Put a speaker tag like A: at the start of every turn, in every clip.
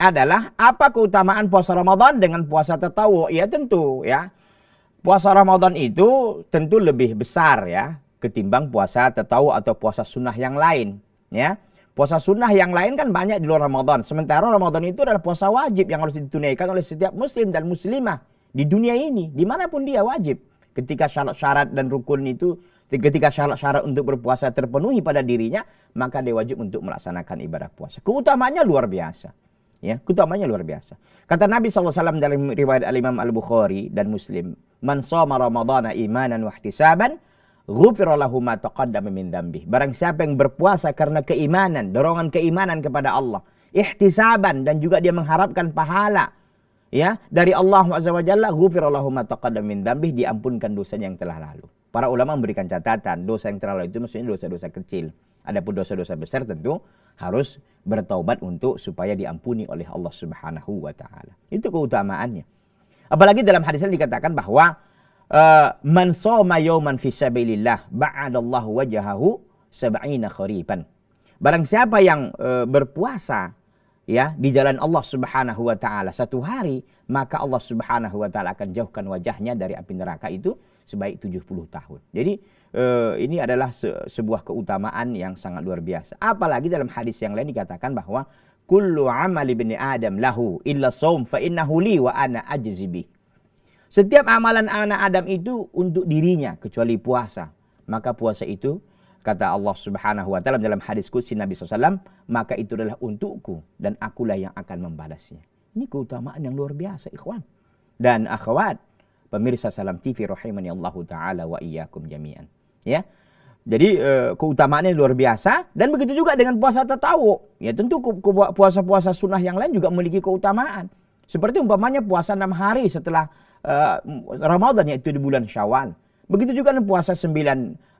A: adalah apa keutamaan puasa Ramadan dengan puasa tertawa? Ya tentu ya. Puasa Ramadan itu tentu lebih besar ya ketimbang puasa tertawa atau puasa sunnah yang lain ya. Puasa sunnah yang lain kan banyak di luar Ramadan. Sementara Ramadan itu adalah puasa wajib yang harus ditunaikan oleh setiap muslim dan muslimah di dunia ini. Dimanapun dia wajib. Ketika syarat-syarat dan rukun itu, ketika syarat-syarat untuk berpuasa terpenuhi pada dirinya, maka dia wajib untuk melaksanakan ibadah puasa. Keutamanya luar biasa ya keutamanya luar biasa kata Nabi saw dalam riwayat Al Imam Al Bukhari dan Muslim man soma ramadana imanan wahtisaban ghufirallahu ma taqaddama min dambih barang siapa yang berpuasa karena keimanan dorongan keimanan kepada Allah ihtisaban dan juga dia mengharapkan pahala ya dari Allah Azza wa Jalla ghufirallahu dambih diampunkan dosanya yang telah lalu Para ulama memberikan catatan, dosa yang terlalu itu maksudnya dosa-dosa kecil. Adapun dosa-dosa besar tentu harus bertaubat untuk supaya diampuni oleh Allah Subhanahu wa taala. Itu keutamaannya. Apalagi dalam hadis ini dikatakan bahwa eh, man shoma yawman fi sabilillah ba'adallahu wajahahu sab'ina khariban. Barang siapa yang uh, berpuasa ya di jalan Allah Subhanahu wa taala satu hari, maka Allah Subhanahu wa taala akan jauhkan wajahnya dari api neraka itu sebaik 70 tahun. Jadi eh, ini adalah se sebuah keutamaan yang sangat luar biasa. Apalagi dalam hadis yang lain dikatakan bahwa kullu amali bini Adam lahu illa saum fa innahu li wa ana ajzi Setiap amalan anak Adam itu untuk dirinya kecuali puasa. Maka puasa itu kata Allah Subhanahu wa taala dalam hadis qudsi Nabi SAW, maka itu adalah untukku dan akulah yang akan membalasnya. Ini keutamaan yang luar biasa, ikhwan dan akhwat pemirsa Salam TV rahimani Allah taala wa iyyakum jami'an. Ya. Jadi eh, keutamaannya luar biasa dan begitu juga dengan puasa tatawu. Ya tentu puasa-puasa sunnah yang lain juga memiliki keutamaan. Seperti umpamanya puasa enam hari setelah uh, Ramadan yaitu di bulan Syawal. Begitu juga dengan puasa sembilan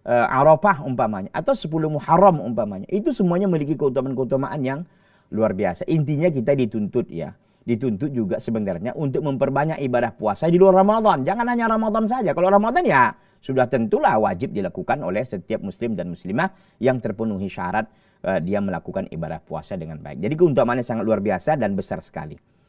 A: uh, Arafah umpamanya atau sepuluh Muharram umpamanya. Itu semuanya memiliki keutamaan-keutamaan yang luar biasa. Intinya kita dituntut ya dituntut juga sebenarnya untuk memperbanyak ibadah puasa di luar Ramadan. Jangan hanya Ramadan saja. Kalau Ramadan ya sudah tentulah wajib dilakukan oleh setiap muslim dan muslimah yang terpenuhi syarat uh, dia melakukan ibadah puasa dengan baik. Jadi keuntungannya sangat luar biasa dan besar sekali.